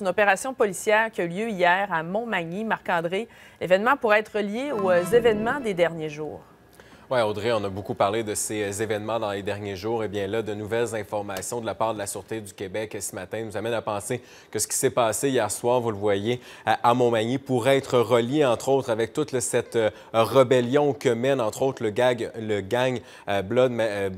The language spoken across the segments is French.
une opération policière qui a eu lieu hier à Montmagny, Marc-André. L'événement pourrait être lié aux événements des derniers jours. Oui, Audrey, on a beaucoup parlé de ces euh, événements dans les derniers jours. Et eh bien là, de nouvelles informations de la part de la Sûreté du Québec ce matin nous amènent à penser que ce qui s'est passé hier soir, vous le voyez, à Montmagny, pourrait être relié, entre autres, avec toute cette euh, rébellion que mène, entre autres, le, gag, le gang euh, Blood,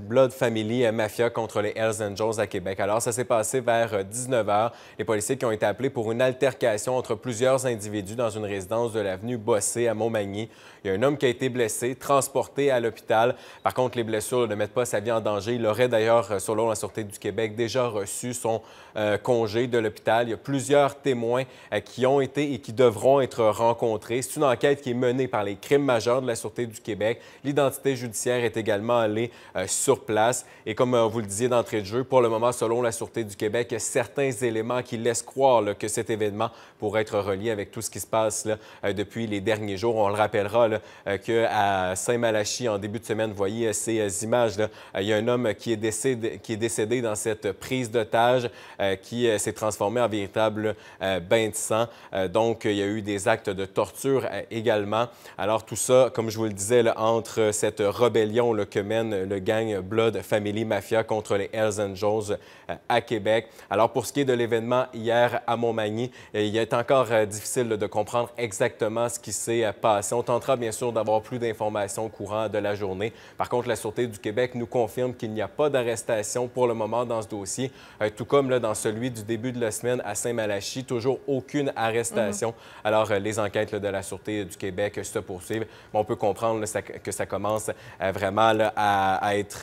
Blood Family Mafia contre les Hells Angels à Québec. Alors, ça s'est passé vers 19 h. Les policiers qui ont été appelés pour une altercation entre plusieurs individus dans une résidence de l'avenue Bossé à Montmagny. Il y a un homme qui a été blessé, transporté à l'hôpital. Par contre, les blessures ne mettent pas sa vie en danger. Il aurait d'ailleurs, euh, selon la Sûreté du Québec, déjà reçu son euh, congé de l'hôpital. Il y a plusieurs témoins euh, qui ont été et qui devront être rencontrés. C'est une enquête qui est menée par les crimes majeurs de la Sûreté du Québec. L'identité judiciaire est également allée sur place. Et comme vous le disiez d'entrée de jeu, pour le moment, selon la Sûreté du Québec, il y a certains éléments qui laissent croire que cet événement pourrait être relié avec tout ce qui se passe depuis les derniers jours. On le rappellera à Saint-Malachie, en début de semaine. Vous voyez euh, ces euh, images. Là. Euh, il y a un homme qui est décédé, qui est décédé dans cette prise d'otage qui s'est transformé en véritable bain de sang. donc, il y a eu des actes de torture également. Alors, tout ça, comme je vous le disais, entre cette rébellion que mène le gang Blood Family Mafia contre les Hells Angels à Québec. Alors, pour ce qui est de l'événement hier à Montmagny, il est encore difficile de comprendre exactement ce qui s'est passé. On tentera bien sûr d'avoir plus d'informations courantes de la journée. Par contre, la Sûreté du Québec nous confirme qu'il n'y a pas d'arrestation pour le moment dans ce dossier, euh, tout comme là, dans celui du début de la semaine à Saint-Malachie, toujours aucune arrestation. Mhm. Alors, euh, les enquêtes de la Sûreté du Québec se poursuivent. Mais on peut comprendre que ça commence euh, vraiment à, être,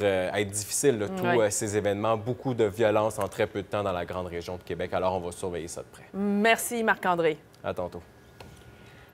difficile, tous ces événements, beaucoup de violence en très peu de temps dans la grande région de Québec. Alors, on va surveiller ça de près. Merci, Marc-André. À tantôt.